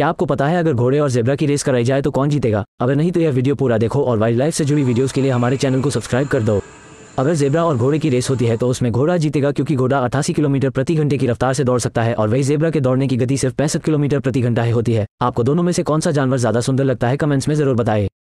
क्या आपको पता है अगर घोड़े और जेबरा की रेस कराई जाए तो कौन जीतेगा अगर नहीं तो यह वीडियो पूरा देखो और वाइल्ड लाइफ से जुड़ी वीडियोस के लिए हमारे चैनल को सब्सक्राइब कर दो अगर जेबरा और घोड़े की रेस होती है तो उसमें घोड़ा जीतेगा क्योंकि घोड़ा अठासी किलोमीटर प्रति घंटे की रफ्तार से दौड़ सकता है और वही जेबरा के दौड़ने की गति सिर्फ पैंसठ किलोमीटर प्रति घंटा ही होती है आपको दोनों में से कौन सा जानवर ज्यादा सुंदर लगता है कमेंट्स में जरूर बताएं